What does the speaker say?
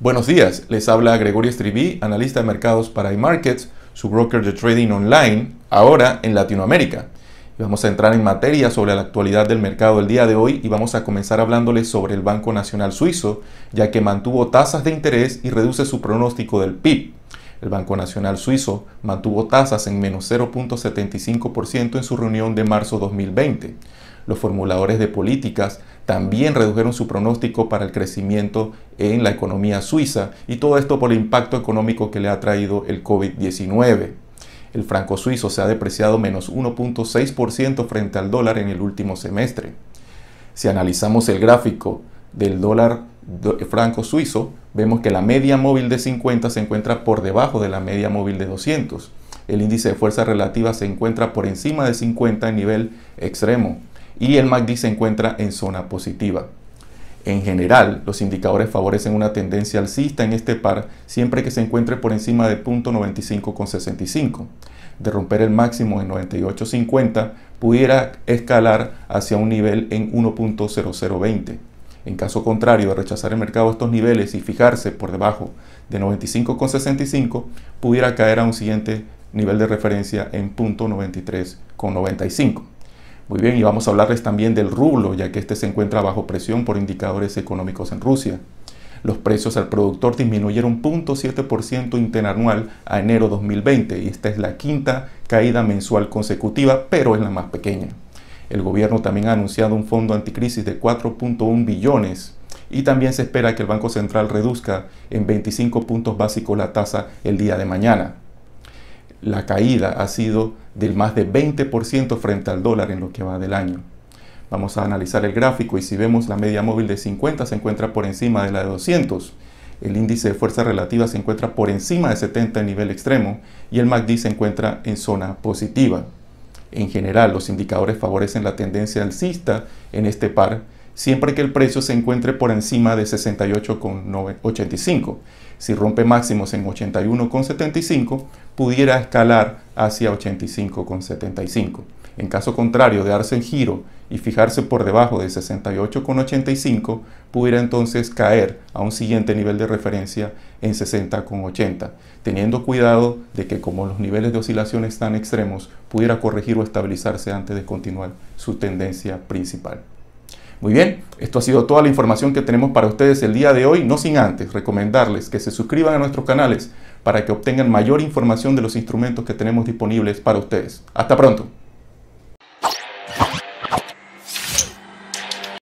Buenos días, les habla Gregorio Estribí, analista de mercados para iMarkets, su broker de trading online, ahora en Latinoamérica. Vamos a entrar en materia sobre la actualidad del mercado el día de hoy y vamos a comenzar hablándoles sobre el Banco Nacional Suizo, ya que mantuvo tasas de interés y reduce su pronóstico del PIB. El Banco Nacional Suizo mantuvo tasas en menos 0.75% en su reunión de marzo 2020 los formuladores de políticas también redujeron su pronóstico para el crecimiento en la economía suiza y todo esto por el impacto económico que le ha traído el COVID-19. El franco suizo se ha depreciado menos 1.6% frente al dólar en el último semestre. Si analizamos el gráfico del dólar eh, franco suizo, vemos que la media móvil de 50 se encuentra por debajo de la media móvil de 200. El índice de fuerza relativa se encuentra por encima de 50 en nivel extremo y el MACD se encuentra en zona positiva. En general, los indicadores favorecen una tendencia alcista en este par siempre que se encuentre por encima de 0.95,65. De romper el máximo en 98.50, pudiera escalar hacia un nivel en 1.0020. En caso contrario de rechazar el mercado estos niveles y fijarse por debajo de 95,65, pudiera caer a un siguiente nivel de referencia en 0.93,95. Muy bien, y vamos a hablarles también del rublo, ya que este se encuentra bajo presión por indicadores económicos en Rusia. Los precios al productor disminuyeron 0.7% interanual a enero 2020 y esta es la quinta caída mensual consecutiva, pero es la más pequeña. El gobierno también ha anunciado un fondo anticrisis de 4.1 billones y también se espera que el Banco Central reduzca en 25 puntos básicos la tasa el día de mañana la caída ha sido del más de 20% frente al dólar en lo que va del año. Vamos a analizar el gráfico y si vemos la media móvil de 50 se encuentra por encima de la de 200. El índice de fuerza relativa se encuentra por encima de 70 en nivel extremo y el MACD se encuentra en zona positiva. En general, los indicadores favorecen la tendencia alcista en este par siempre que el precio se encuentre por encima de 68,85. Si rompe máximos en 81,75, pudiera escalar hacia 85,75. En caso contrario de darse el giro y fijarse por debajo de 68,85, pudiera entonces caer a un siguiente nivel de referencia en 60,80, teniendo cuidado de que como los niveles de oscilación están extremos, pudiera corregir o estabilizarse antes de continuar su tendencia principal. Muy bien, esto ha sido toda la información que tenemos para ustedes el día de hoy, no sin antes recomendarles que se suscriban a nuestros canales para que obtengan mayor información de los instrumentos que tenemos disponibles para ustedes. Hasta pronto.